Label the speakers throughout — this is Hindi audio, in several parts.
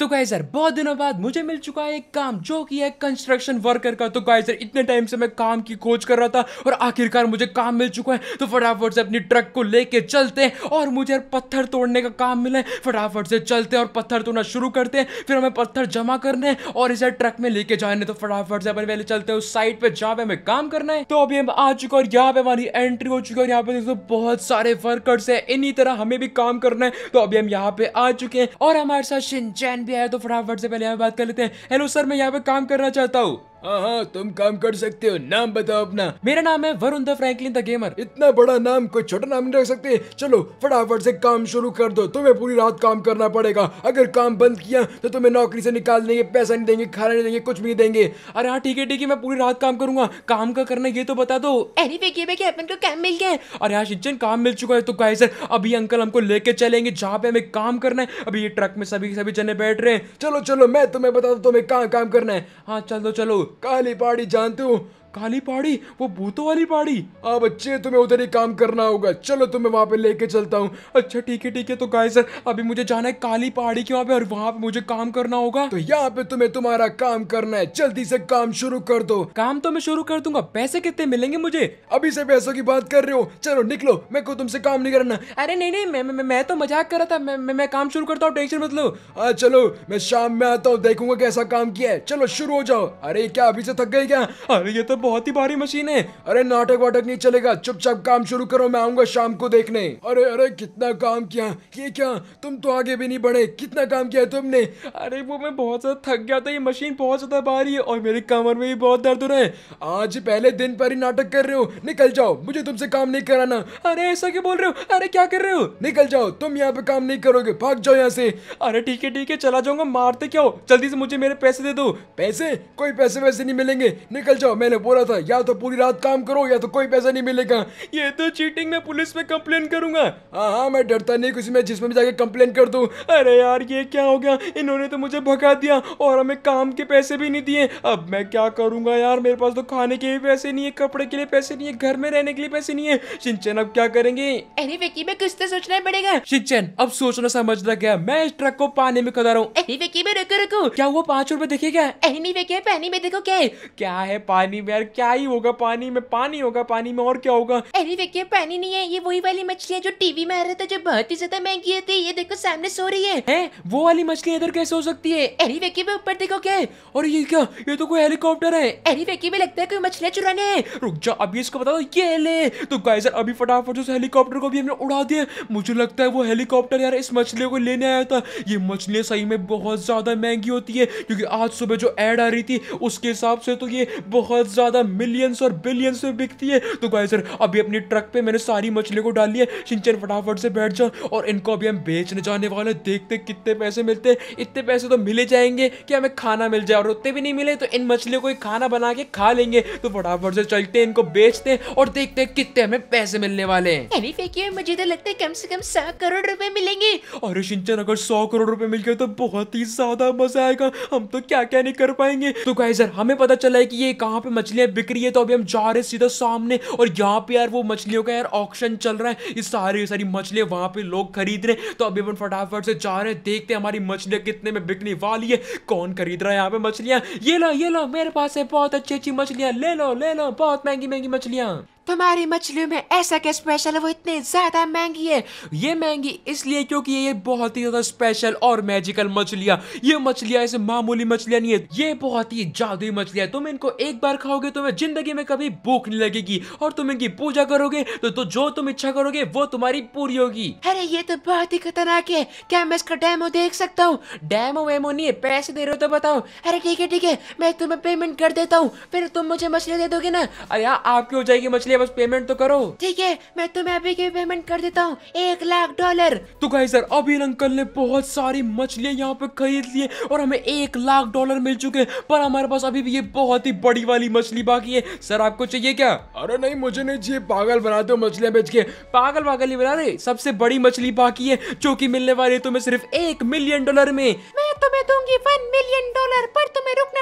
Speaker 1: तो गाइज यार बहुत दिनों बाद मुझे मिल चुका है एक काम जो कि है कंस्ट्रक्शन वर्कर का तो यार इतने टाइम से मैं काम की खोज कर रहा था और आखिरकार मुझे काम मिल चुका है तो फटाफट से अपनी ट्रक को लेके चलते हैं और मुझे यार पत्थर तोड़ने का काम मिला है फटाफट से चलते हैं और पत्थर तोड़ना शुरू करते हैं फिर हमें पत्थर जमा करने और इसे ट्रक में लेके जाने तो फटाफट से अपने पहले चलते हैं उस साइड पे जहाँ पे हमें काम करना है तो अभी हम आ चुके और यहाँ पे हमारी एंट्री हो चुकी है और यहाँ पे देखो बहुत सारे वर्कर्स है इन्हीं तरह हमें भी काम करना है तो अभी हम यहाँ पे आ चुके हैं और हमारे साथ शिनचैन दिया है तो फटाफट से पहले यहाँ बात कर लेते हैं हेलो सर मैं यहाँ पे काम करना चाहता हूँ हाँ हाँ तुम काम कर सकते हो नाम बताओ अपना मेरा नाम है Varun the Franklin the gamer इतना बड़ा नाम कोई छोटा नाम नहीं रख सकते चलो फटाफट से काम शुरू कर दो तुम्हें पूरी रात काम करना पड़ेगा अगर काम बंद किया तो तुम्हें नौकरी से निकाल देंगे पैसा नहीं देंगे खाना नहीं देंगे कुछ भी नहीं देंगे अरे हाँ ठीक है ठीक है मैं पूरी रात काम करूंगा काम का करना ये तो बता दो अरे को काम मिल गया अरे यहाँ शिजन काम मिल चुका है तो कहे सर अभी अंकल हमको लेके चलेंगे जहाँ पे हमें काम करना है अभी ये ट्रक में सभी सभी जने बैठ रहे हैं चलो चलो मैं तुम्हें बता दो तुम्हें कहाँ काम करना है हाँ चलो चलो काली पहाड़ी जानतू काली पहाड़ी वो भूतों वाली पहाड़ी आ बच्चे तुम्हें उधर ही काम करना होगा चलो तुम्हें वहाँ पे लेके चलता हूँ अच्छा ठीक है ठीक है तो गाय सर अभी मुझे जाना है काली पहाड़ी के वहाँ पे और वहां पे मुझे काम करना होगा तो यहाँ पे तुम्हें तुम्हारा काम करना है जल्दी से काम शुरू कर दो काम तो मैं शुरू कर दूंगा पैसे कितने मिलेंगे मुझे अभी से पैसों की बात कर रहे हो चलो निकलो मैं को तुमसे काम नहीं करना अरे नहीं नहीं मैं मैं, मैं तो मजाक कर रहा था मैं मैं काम शुरू करता हूँ टेंशन मत लो हाँ चलो मैं शाम में आता हूँ देखूंगा कैसा काम किया है चलो शुरू हो जाओ अरे क्या अभी से थक गए क्या अरे ये तो बहुत ही भारी मशीन है अरे नाटक वाटक नहीं चलेगा चुपचाप काम शुरू करो मैं आऊंगा शाम को देखने अरे अरे कितना काम किया ये क्या तुम तो आगे भी नहीं बढ़े कितना काम किया तुमने अरे वो मैं बहुत ज्यादा थक गया था ये मशीन बहुत ज्यादा भारी है और मेरी कमर में भी बहुत दर्द हो रहा है आज पहले दिन पर ही नाटक कर रहे हो निकल जाओ मुझे तुमसे काम नहीं कराना अरे ऐसा क्यों बोल रहे हो अरे क्या कर रहे हो निकल जाओ तुम यहाँ पे काम नहीं करोगे भाग जाओ यहाँ से अरे ठीक है ठीक है चला जाऊंगा मारते क्या हो जल्दी से मुझे मेरे पैसे दे दो पैसे कोई पैसे वैसे नहीं मिलेंगे निकल जाओ मैंने वो बोला था या तो पूरी रात काम करो या तो कोई पैसा नहीं मिलेगा ये तो चीटिंग में पुलिस में कंप्लेन करूंगा हाँ हाँ मैं डरता नहीं किसी में जिसमें भी जाके कंप्लेन कर दू अरे यार ये क्या हो गया इन्होंने तो मुझे भगा दिया और हमें काम के पैसे भी नहीं दिए अब मैं क्या करूंगा यार मेरे पास तो खाने के भी पैसे नहीं है कपड़े के लिए पैसे नहीं है घर में रहने के लिए पैसे नहीं है सिंचन अब क्या करेंगे अरे विकी में कुछ तो सोचना पड़ेगा सिंचन अब सोचना समझ समझना गया मैं इस ट्रक को पानी में खदा रहा हूँ अरे विकी में रुको रुको क्या वो पाँच रूपए देखेगा अरे नहीं विकी पानी में देखो क्या क्या है पानी में यार क्या ही होगा पानी में पानी होगा पानी में और क्या होगा अरे देखिए पानी नहीं है ये वही वाली मछली है जो टीवी में आ रहा था जो बहुत ही ज्यादा महंगी थी तो ये देखो सामने सो रही है, है? वो वाली मछली इधर कैसे हो सकती है अरे वेकी में ऊपर देखो क्या और ये क्या ये तो कोई हेलीकॉप्टर है अरे वेकी में लगता है कोई मछलियाँ चुराने रुक जा अभी इसको बता दो ये ले तो गाइजर अभी फटाफट उस हेलीकॉप्टर को भी हमने उड़ा दिया मुझे लगता है वो हेलीकॉप्टर यार इस मछली को लेने आया था ये मछलियाँ सही में बहुत ज्यादा महंगी होती है क्योंकि आज सुबह जो एड आ रही थी उसके हिसाब से तो ये बहुत ज्यादा ज्यादा मिलियंस और बिलियंस में बिकती है तो गाय सर अभी अपनी ट्रक पे मैंने सारी मछली को डाल लिया सिंचन फटाफट से बैठ जाओ और इनको अभी हम बेचने जाने वाले देखते कितने पैसे मिलते इतने पैसे तो मिले जाएंगे कि हमें खाना मिल जाए और उतने भी नहीं मिले तो इन मछलियों को ही खाना बना के खा लेंगे तो फटाफट से चलते हैं इनको बेचते हैं और देखते हैं कितने हमें पैसे मिलने वाले हैं मुझे तो लगता है कम से कम सौ करोड़ रुपए मिलेंगे और सिंचन अगर सौ करोड़ रुपए मिल गए तो बहुत ही ज्यादा मजा आएगा हम तो क्या क्या नहीं कर पाएंगे तो गाय सर हमें पता चला है कि ये कहाँ पे मछली मछलियां बिक रही है तो अभी हम जा रहे हैं सीधा सामने और यहाँ पे यार वो मछलियों का यार ऑक्शन चल रहा है ये सारी सारी मछलियां वहां पे लोग खरीद रहे हैं तो अभी हम फटाफट से जा रहे हैं देखते हैं हमारी मछलियां कितने में बिकने वाली है कौन खरीद रहा है यहाँ पे मछलियां ये लो ये लो मेरे पास है बहुत अच्छी अच्छी मछलियां ले लो ले लो बहुत महंगी महंगी मछलियां तुम्हारी मछलियों में ऐसा क्या स्पेशल है वो इतनी ज़्यादा महंगी है ये महंगी इसलिए क्योंकि ये बहुत ही ज़्यादा स्पेशल और मैजिकल मछलियाँ ये मछलियाँ ऐसे मामूली मछलियाँ नहीं है ये बहुत ही जादुई मछलियाँ तुम इनको एक बार खाओगे तो तुम्हें जिंदगी में कभी भूख नहीं लगेगी और तुम इनकी पूजा करोगे तो, तो जो तुम इच्छा करोगे वो तुम्हारी पूरी होगी अरे ये तो बहुत ही खतरनाक है क्या मैं इसका डैमो देख सकता हूँ डैमो वेमो नहीं है पैसे दे रहे हो तो बताओ अरे ठीक है ठीक है मैं तुम्हें पेमेंट कर देता हूँ फिर तुम मुझे मछलियाँ दे दोगे ना अरे हाँ, आपकी हो जाएगी मछली इसलिए बस पेमेंट तो करो ठीक है मैं तुम्हें अभी के पेमेंट कर देता हूँ एक लाख डॉलर तो कहीं सर अभी अंकल ने बहुत सारी मछलियाँ यहाँ पे खरीद लिए और हमें एक लाख डॉलर मिल चुके हैं पर हमारे पास अभी भी ये बहुत ही बड़ी वाली मछली बाकी है सर आपको चाहिए क्या अरे नहीं मुझे नहीं चाहिए पागल बना दो मछलियाँ बेच के पागल पागल नहीं बना रहे सबसे बड़ी मछली बाकी है जो की मिलने वाली है तुम्हें सिर्फ एक मिलियन डॉलर में मैं तुम्हें दूंगी वन मिलियन डॉलर पर तुम्हें रुकना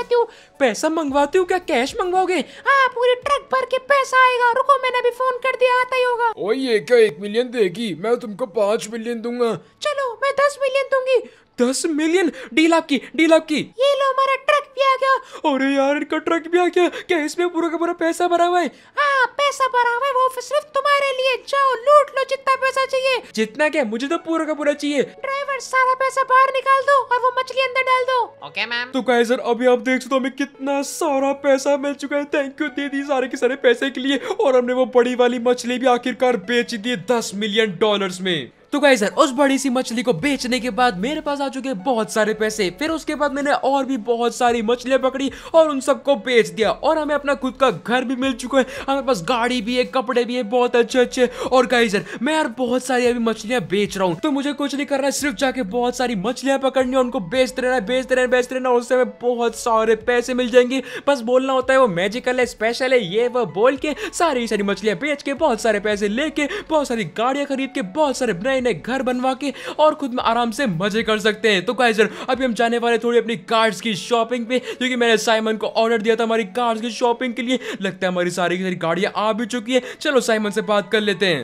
Speaker 1: मंगवाती हूँ पैसा मंगवाती हूँ क्या कैश मंगवाओगे हाँ पूरे ट्रक भर के पैसा आएगा रुको मैंने अभी फोन कर दिया आता ही होगा ओ ये क्या एक मिलियन देगी मैं तुमको पाँच मिलियन दूंगा चलो मैं दस मिलियन दूंगी दस मिलियन डील आपकी डील आपकी ये लो हमारा ट्रक भी आ गया अरे यार इनका ट्रक भी आ गया क्या इसमें पूरा का पूरा पैसा भरा हुआ है हाँ पैसा भरा हुआ है वो सिर्फ तुम्हारे लिए जाओ जितना पैसा चाहिए जितना क्या मुझे तो पूरा का पूरा चाहिए ड्राइवर सारा पैसा बाहर निकाल दो और वो मछली अंदर डाल दो ओके मैम तो कहे सर अभी आप देख सकते हो हमें कितना सारा पैसा मिल चुका है थैंक यू दीदी सारे के सारे पैसे के लिए और हमने वो बड़ी वाली मछली भी आखिरकार बेच दी दस मिलियन डॉलर में तो गाइस सर उस बड़ी सी मछली को बेचने के बाद मेरे पास आ चुके बहुत सारे पैसे फिर उसके बाद मैंने और भी बहुत सारी मछलियां पकड़ी और उन सबको बेच दिया और हमें अपना खुद का घर भी मिल चुका है हमारे पास गाड़ी भी है कपड़े भी है बहुत अच्छे अच्छे और गाई सर मैं यार बहुत सारी अभी मछलियां बेच रहा हूँ तो मुझे कुछ नहीं करना सिर्फ जाके बहुत सारी मछलियां पकड़नी है उनको बेचते रहना बेचते रहना बेचते रहना उससे हमें बहुत सारे पैसे मिल जाएंगे बस बोलना होता है वो मैजिकल है स्पेशल है ये वो बोल के सारी सारी मछलियां बेच के बहुत सारे पैसे लेके बहुत सारी गाड़ियां खरीद के बहुत सारे नए नए नए घर बनवा के और खुद में आराम से मजे कर सकते हैं तो गाइजर अभी हम जाने वाले थोड़ी अपनी कार्स की शॉपिंग पे क्योंकि मैंने साइमन को ऑर्डर दिया था हमारी कार्स की शॉपिंग के लिए लगता है हमारी सारी की सारी गाड़ियाँ आ भी चुकी है चलो साइमन से बात कर लेते हैं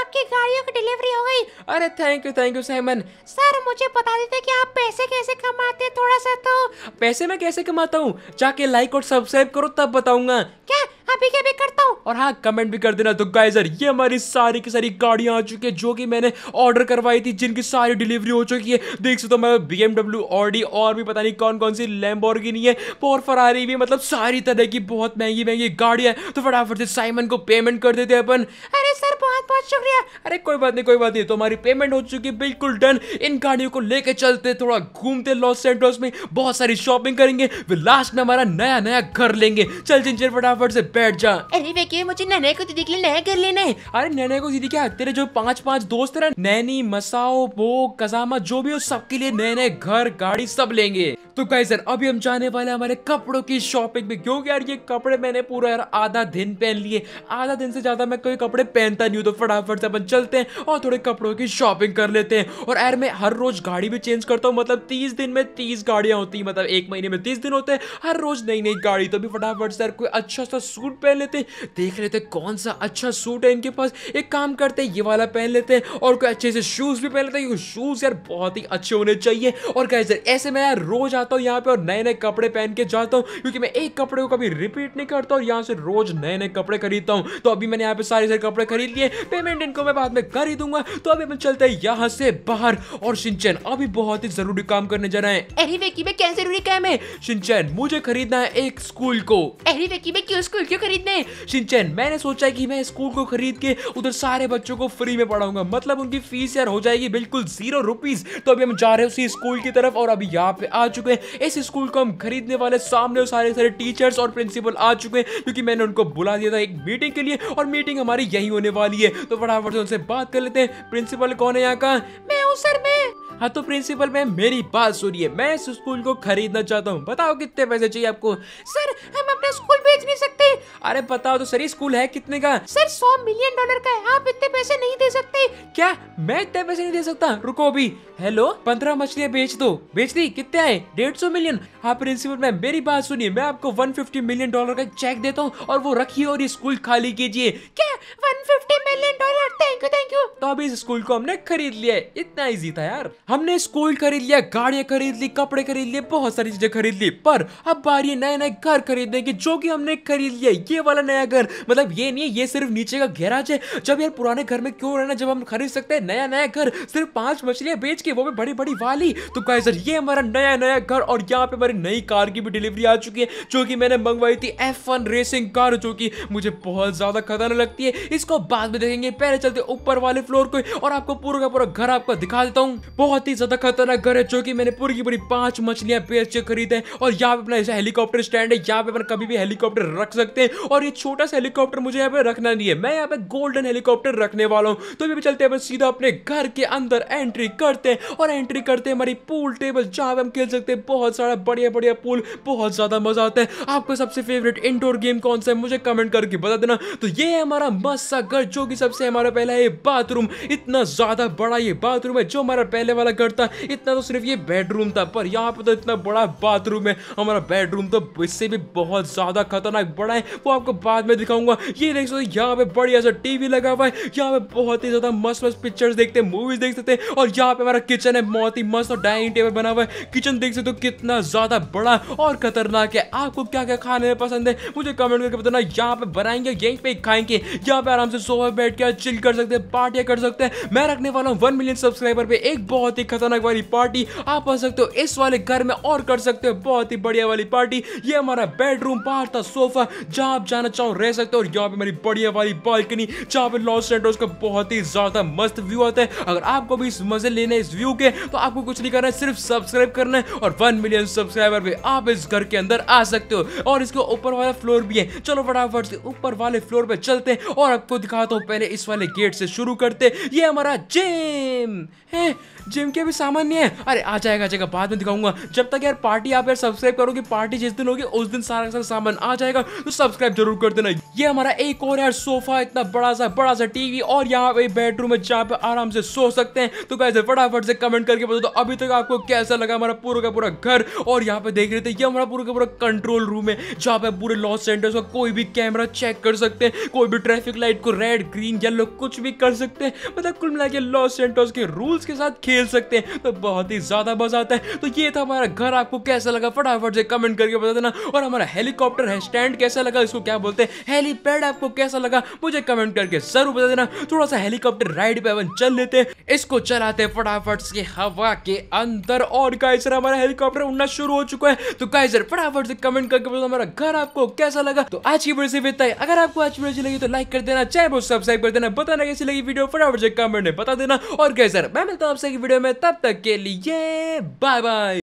Speaker 1: आपकी गाड़ियों की डिलीवरी हो गई अरे thank you thank you Simon sir मुझे बता देते कि आप पैसे कैसे कमाते हैं थोड़ा सा तो पैसे मैं कैसे कमाता हूँ जाके लाइक और सब्सक्राइब करो तब बताऊंगा क्या भी के भी करता हूँ और हाँ कमेंट भी कर देना तो गाइजर ये हमारी सारी की सारी गाड़ियाँ आ चुकी है जो की मैंने ऑर्डर करवाई थी जिनकी सारी डिलीवरी हो चुकी है देख सकते हो मैं बी एमडब्ल्यू ऑडी और भी पता नहीं कौन कौन सी लैम्बोर्गिनी है और फरारी भी मतलब सारी तरह की बहुत महंगी महंगी गाड़ियाँ तो फटाफट से साइमन को पेमेंट कर देते हैं अपन अरे सर बहुत बहुत शुक्रिया अरे कोई बात नहीं कोई बात नहीं तो हमारी पेमेंट हो चुकी बिल्कुल डन इन गाड़ियों को लेके चलते थोड़ा घूमते लॉस सेंटर्स में बहुत सारी शॉपिंग करेंगे लास्ट में हमारा नया नया घर लेंगे चल जिंजर फटाफट से बैठ बैठ जा अरे बेके मुझे नैने को दीदी के लिए नया कर लेना है अरे नैने को दीदी क्या तेरे जो पांच पांच दोस्त है नैनी मसाओ वो कजामा जो भी हो सबके लिए नए नए घर गाड़ी सब लेंगे तो कहीं सर अभी हम जाने वाले हमारे कपड़ों की शॉपिंग में क्योंकि यार ये कपड़े मैंने पूरा यार आधा दिन पहन लिए आधा दिन से ज्यादा मैं कोई कपड़े पहनता नहीं हूँ तो फटाफट से अपन चलते हैं और थोड़े कपड़ों की शॉपिंग कर लेते हैं और यार मैं हर रोज गाड़ी भी चेंज करता हूँ मतलब तीस दिन में तीस गाड़ियां होती मतलब एक महीने में तीस दिन होते हैं हर रोज नई नई गाड़ी तो भी फटाफट से यार कोई अच्छा सा सूट पहन लेते देख लेते कौन सा अच्छा सूट है इनके पास एक काम करते ये वाला पहन लेते हैं और कोई अच्छे से शूज भी पहन लेते हैं शूज यार बहुत ही अच्छे होने चाहिए और गाइस यार ऐसे मैं यार रोज आता हूँ यहाँ पे और नए नए कपड़े पहन के जाता हूँ क्योंकि मैं एक कपड़े को कभी रिपीट नहीं करता और यहाँ से रोज नए नए कपड़े खरीदता हूँ तो अभी मैंने यहाँ पे सारे सारे कपड़े खरीद लिए पेमेंट इनको मैं बाद में कर ही दूंगा तो अभी हम चलते हैं यहाँ से बाहर और सिंचन अभी बहुत ही जरूरी काम करने जा रहे हैं कैसे जरूरी काम है सिंचन मुझे खरीदना है एक स्कूल को अरे वेकी में क्यों स्कूल क्यों खरीदने सिंचन मैंने सोचा कि मैं स्कूल को खरीद के उधर सारे बच्चों को फ्री में पढ़ाऊंगा मतलब उनकी फीस यार हो जाएगी बिल्कुल जीरो रुपीज तो अभी हम जा रहे हैं उसी स्कूल की तरफ और अभी यहाँ पे आ चुके हैं इस स्कूल को हम खरीदने वाले सामने सारे सारे टीचर्स और प्रिंसिपल आ चुके हैं क्योंकि मैंने उनको बुला दिया था एक मीटिंग के लिए और मीटिंग हमारी यही होने वाली है तो फटाफट से उनसे बात कर लेते हैं प्रिंसिपल कौन है यहाँ का मैं हूँ सर मैं हाँ तो प्रिंसिपल मैम मेरी बात सुनिए मैं इस स्कूल को खरीदना चाहता हूँ बताओ कितने पैसे चाहिए आपको सर हम अपना स्कूल बेच नहीं सकते अरे बताओ तो सर स्कूल है कितने का सर सौ मिलियन डॉलर का है आप इतने पैसे नहीं दे सकते क्या मैं इतने पैसे नहीं दे सकता रुको अभी हेलो पंद्रह मछलियाँ बेच दो बेच दी कितने आए डेढ़ सौ मिलियन हाँ प्रिंसिपल मैम मेरी बात सुनिए मैं आपको वन फिफ्टी मिलियन डॉलर का चेक देता हूँ और वो रखिए और ये स्कूल खाली कीजिए क्या one fifty million dollar thank you thank you तो अभी इस स्कूल को हमने खरीद लिया है इतना ईजी था यार हमने स्कूल खरीद लिया गाड़ियां खरीद ली कपड़े खरीद लिए बहुत सारी चीजें खरीद ली पर अब बारी ये नए नए घर खरीदने की जो कि हमने खरीद लिया ये वाला नया घर मतलब ये नहीं है ये सिर्फ नीचे का गैराज है जब यार पुराने घर में क्यों रहना जब हम खरीद सकते हैं नया नया घर सिर्फ पांच मछलियां बेच के वो भी बड़ी बड़ी वाली तो कहे सर ये हमारा नया नया घर और यहाँ पे हमारी नई कार की भी डिलीवरी आ चुकी है जो की मैंने मंगवाई थी एफ वन रेसिंग कार जो की मुझे बहुत ज्यादा खतरनाक लगती है इसको बाद में देखेंगे पहले चलते ऊपर वाले फ्लोर को और आपको पूरा का पूरा घर आपको दिखा देता हूँ बहुत बहुत ही ज्यादा खतरनाक घर है जो कि मैंने पूरी की पूरी पांच मछलियां बेच के खरीदे और यहाँ पे अपना ऐसा हेलीकॉप्टर स्टैंड है यहाँ पे अपन कभी भी हेलीकॉप्टर रख सकते हैं और ये छोटा सा हेलीकॉप्टर मुझे यहाँ पे रखना नहीं है मैं यहाँ पे गोल्डन हेलीकॉप्टर रखने वाला हूँ तो भी चलते हैं सीधा अपने घर के अंदर एंट्री करते हैं और एंट्री करते हैं हमारी पूल टेबल जहाँ पे हम खेल सकते हैं बहुत सारा बढ़िया बढ़िया पूल बहुत ज्यादा मजा आता है आपका सबसे फेवरेट इंडोर गेम कौन सा है मुझे कमेंट करके बता देना तो ये है हमारा मस्त सा घर जो कि सबसे हमारा पहला है बाथरूम इतना ज्यादा बड़ा ये बाथरूम है जो हमारा पहले वाला घर था इतना तो सिर्फ ये बेडरूम था पर यहाँ पे तो इतना बड़ा बाथरूम है हमारा बेडरूम तो इससे भी बहुत ज़्यादा खतरनाक बड़ा है वो आपको बाद में दिखाऊंगा ये देख सकते यहाँ पे बढ़िया सा टीवी लगा हुआ है यहाँ पे बहुत ही ज़्यादा मस्त मस्त पिक्चर्स देखते हैं मूवीज देख सकते हैं और यहाँ पे हमारा किचन है बहुत ही मस्त और डाइनिंग टेबल बना हुआ है किचन देख सकते हो कितना ज़्यादा बड़ा और खतरनाक है आपको क्या क्या खाने में पसंद है मुझे कमेंट करके बताना यहाँ पे बनाएंगे यहीं पे खाएंगे यहाँ पे आराम से सोफा बैठ के चिल कर सकते हैं पार्टियाँ कर सकते हैं मैं रखने वाला हूँ वन मिलियन सब्सक्राइबर पे एक बहुत बहुत ही खतरनाक वाली पार्टी आप आ सकते हो इस वाले घर में और कर सकते हो बहुत ही बढ़िया वाली पार्टी ये हमारा बेडरूम बाहर था सोफा जहाँ आप जाना चाहो रह सकते हो और यहाँ पे मेरी बढ़िया वाली बालकनी जहाँ पे लॉस एंड्रोस का बहुत ही ज्यादा मस्त व्यू आता है अगर आपको भी इस मजे लेने इस व्यू के तो आपको कुछ नहीं करना है सिर्फ सब्सक्राइब करना है और वन मिलियन सब्सक्राइबर भी आप इस घर के अंदर आ सकते हो और इसके ऊपर वाला फ्लोर भी है चलो फटाफट से ऊपर वाले फ्लोर पे चलते हैं और आपको दिखाता हूँ पहले इस वाले गेट से शुरू करते ये हमारा जेम है जे जिम के भी सामान नहीं है अरे आ जाएगा आ जाएगा बाद में दिखाऊंगा जब तक यार पार्टी आप यार सब्सक्राइब करोगे पार्टी जिस दिन होगी उस दिन सारा सारा सामान आ जाएगा तो सब्सक्राइब जरूर कर देना ये हमारा एक और यार सोफा इतना बड़ा सा बड़ा सा टीवी और यहाँ पे बेडरूम है जहाँ पे आराम से सो सकते हैं तो कैसे फटाफट से कमेंट करके बता दो तो अभी तक आपको कैसा लगा हमारा पूरा का पूरा घर और यहाँ पे देख रहे थे ये हमारा पूरा का पूरा कंट्रोल रूम है जहाँ पे पूरे लॉस सेंटर्स का कोई भी कैमरा चेक कर सकते हैं कोई भी ट्रैफिक लाइट को रेड ग्रीन येलो कुछ भी कर सकते हैं मतलब कुल मिला के लॉस सेंटर्स के रूल्स के साथ खेल सकते हैं तो बहुत ही ज़्यादा मजा आता है तो ये था हमारा घर आपको कैसा लगा फटाफट से कमेंट करके बता देना और हमारा हेलीकॉप्टर है स्टैंड कैसा लगा इसको क्या बोलते हैं हेलीपैड आपको कैसा लगा मुझे कमेंट करके जरूर बता देना थोड़ा सा हेलीकॉप्टर राइड पे अपन चल लेते हैं इसको चलाते फटाफट से हवा के अंदर और गाइजर हमारा हेलीकॉप्टर उड़ना शुरू हो चुका है तो गाइजर फटाफट से कमेंट करके बता हमारा घर आपको कैसा लगा तो आज की वीडियो से इतना है अगर आपको आज वीडियो लगी तो लाइक कर देना चाहे वो सब्सक्राइब कर देना बताना कैसी लगी वीडियो फटाफट से कमेंट में बता देना और गाइजर मैं मिलता हूँ आपसे video Me Kelly. Yeah, bye bye.